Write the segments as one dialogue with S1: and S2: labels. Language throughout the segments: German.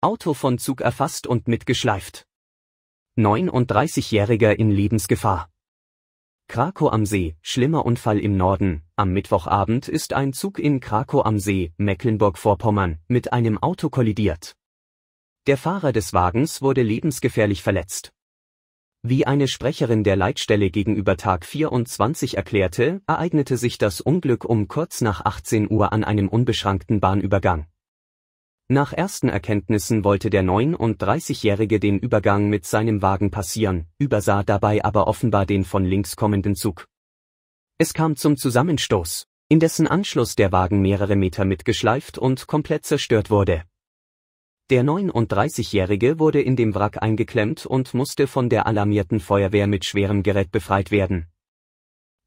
S1: Auto von Zug erfasst und mitgeschleift. 39-Jähriger in Lebensgefahr. Krakow am See, schlimmer Unfall im Norden. Am Mittwochabend ist ein Zug in Krakow am See, Mecklenburg-Vorpommern, mit einem Auto kollidiert. Der Fahrer des Wagens wurde lebensgefährlich verletzt. Wie eine Sprecherin der Leitstelle gegenüber Tag 24 erklärte, ereignete sich das Unglück um kurz nach 18 Uhr an einem unbeschrankten Bahnübergang. Nach ersten Erkenntnissen wollte der 39-Jährige den Übergang mit seinem Wagen passieren, übersah dabei aber offenbar den von links kommenden Zug. Es kam zum Zusammenstoß, in dessen Anschluss der Wagen mehrere Meter mitgeschleift und komplett zerstört wurde der 39-Jährige wurde in dem Wrack eingeklemmt und musste von der alarmierten Feuerwehr mit schwerem Gerät befreit werden.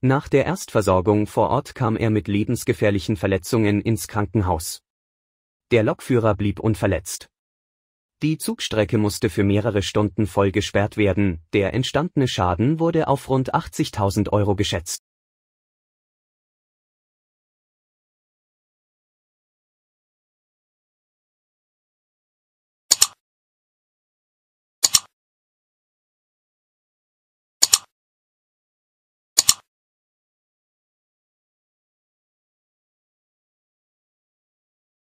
S1: Nach der Erstversorgung vor Ort kam er mit lebensgefährlichen Verletzungen ins Krankenhaus. Der Lokführer blieb unverletzt. Die Zugstrecke musste für mehrere Stunden voll gesperrt werden, der entstandene Schaden wurde auf rund 80.000 Euro geschätzt.